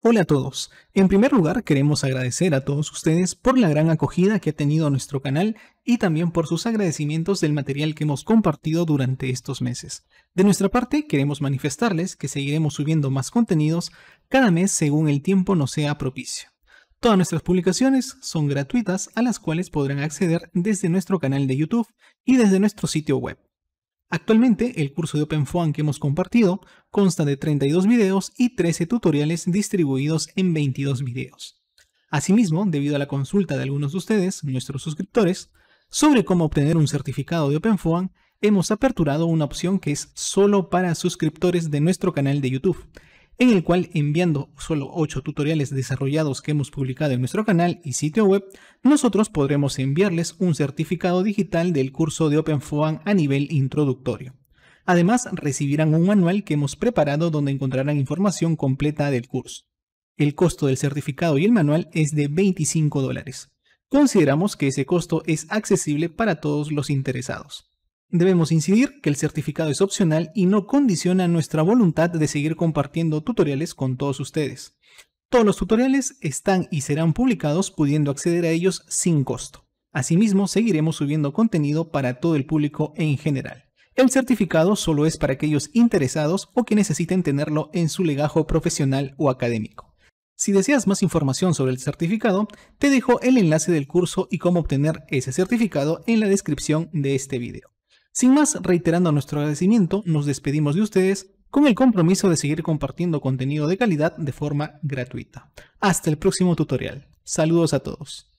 Hola a todos. En primer lugar, queremos agradecer a todos ustedes por la gran acogida que ha tenido nuestro canal y también por sus agradecimientos del material que hemos compartido durante estos meses. De nuestra parte, queremos manifestarles que seguiremos subiendo más contenidos cada mes según el tiempo nos sea propicio. Todas nuestras publicaciones son gratuitas a las cuales podrán acceder desde nuestro canal de YouTube y desde nuestro sitio web. Actualmente, el curso de OpenFOAM que hemos compartido consta de 32 videos y 13 tutoriales distribuidos en 22 videos. Asimismo, debido a la consulta de algunos de ustedes, nuestros suscriptores, sobre cómo obtener un certificado de OpenFOAM, hemos aperturado una opción que es solo para suscriptores de nuestro canal de YouTube, en el cual enviando solo 8 tutoriales desarrollados que hemos publicado en nuestro canal y sitio web, nosotros podremos enviarles un certificado digital del curso de OpenFOAM a nivel introductorio. Además, recibirán un manual que hemos preparado donde encontrarán información completa del curso. El costo del certificado y el manual es de 25 dólares. Consideramos que ese costo es accesible para todos los interesados. Debemos incidir que el certificado es opcional y no condiciona nuestra voluntad de seguir compartiendo tutoriales con todos ustedes. Todos los tutoriales están y serán publicados pudiendo acceder a ellos sin costo. Asimismo, seguiremos subiendo contenido para todo el público en general. El certificado solo es para aquellos interesados o que necesiten tenerlo en su legajo profesional o académico. Si deseas más información sobre el certificado, te dejo el enlace del curso y cómo obtener ese certificado en la descripción de este video. Sin más, reiterando nuestro agradecimiento, nos despedimos de ustedes con el compromiso de seguir compartiendo contenido de calidad de forma gratuita. Hasta el próximo tutorial. Saludos a todos.